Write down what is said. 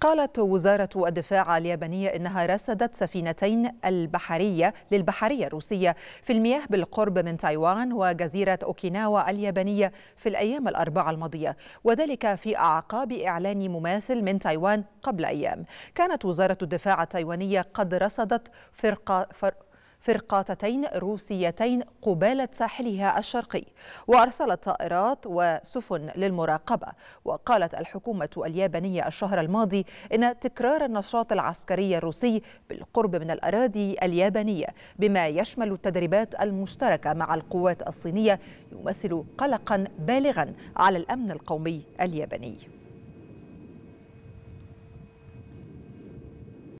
قالت وزارة الدفاع اليابانية إنها رصدت سفينتين البحرية للبحرية الروسية في المياه بالقرب من تايوان وجزيرة أوكيناوا اليابانية في الأيام الأربعة الماضية وذلك في أعقاب إعلان مماثل من تايوان قبل أيام كانت وزارة الدفاع التايوانية قد رصدت فرقة, فرقاتتين روسيتين قبالة ساحلها الشرقي وأرسلت طائرات وسفن للمراقبة وقالت الحكومة اليابانية الشهر الماضي إن تكرار النشاط العسكري الروسي بالقرب من الأراضي اليابانية بما يشمل التدريبات المشتركة مع القوات الصينية يمثل قلقا بالغا على الأمن القومي الياباني